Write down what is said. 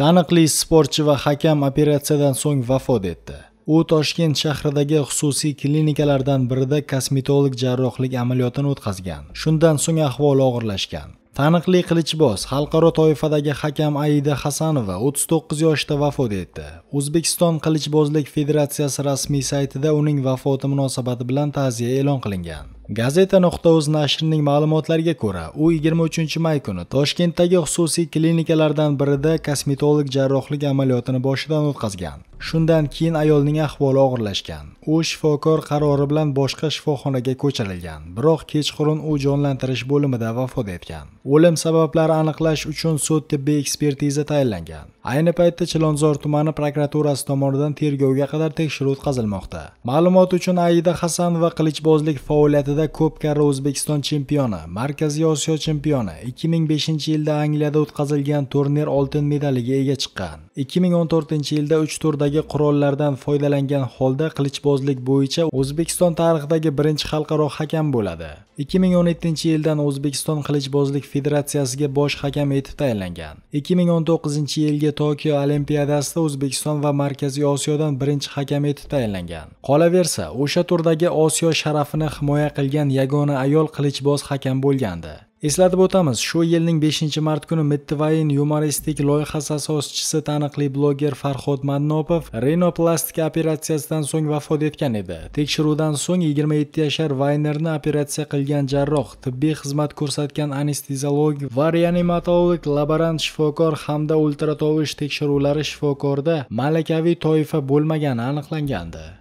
Taniqli sportchi va hakam operatsiyadan so'ng vafot etdi. U Toshkent shahridagi xususiy klinikalardan birida kosmetolog jarrohlik amaliyotini o'tkazgan. Shundan so'ng ahvoli og'irlashgan. Taniqli qilichboz xalqaro toifadagi hakam Aida Hasanova 39 yoshda vafot etdi. O'zbekiston qilichbozlik federatsiyasi rasmiy saytida uning vafoti munosabati bilan ta'ziya e'lon qilingan. gazeta.uz nashrining ma'lumotlariga ko'ra u 23 may kuni toshkentdagi xususiy klinikalardan birida kosmetolog jarrohlik amaliyotini boshidan o'tkazgan shundan keyin ayolning ahvoli og'irlashgan u shifokor qarori bilan boshqa shifoxonaga ko'chirilgan biroq kechqurun u jonlantirish bo'limida vafot etgan o'lim sabablari aniqlash uchun sud tibbiy ekspertiza tayinlangan ayni paytda chilonzor tumani prokuraturasi tomonidan tergovga qadar tekshiruv o'tkazilmoqda ma'lumot uchun aida hasanova qilichbozlik faoliyatida Olimpiada ko'p karra O'zbekiston chempioni, Markaziy Osiyo chempioni, 2005-yilda Angliyada o'tkazilgan turnir oltin medaliga ega chiqqan. 2014-yilda 3 turdagi qurollardan foydalangan holda qilichbozlik bo'yicha O'zbekiston tarixidagi birinchi xalqaro hakam bo'ladi. 2017-yildan O'zbekiston qilichbozlik federatsiyasiga bosh hakam etib tayinlangan. 2019-yilgi Tokio Olimpiadasida O'zbekiston va Markaziy Osiyodan birinchi hakam etib tayinlangan. Qolaversa, o'sha turdagi Osiyo sharafini himoya qilgan kelgan yagona ayol qilichboz hakam bo'lgandi eslatib o'tamiz shu yilning 5 mart kuni mittivayin yumoristik loyihasi asoschisi taniqli bloger farhod madnopov renoplastika operatsiyasidan so'ng vafot etgan edi tekshiruvdan so'ng 27 yashar vaynerni operatsiya qilgan jarroh tibbiy xizmat ko'rsatgan anesteziolog va reanimatolog laborant shifokor hamda ultratovush tekshiruvlari shifokorda malakaviy toifa bo'lmagani aniqlangandi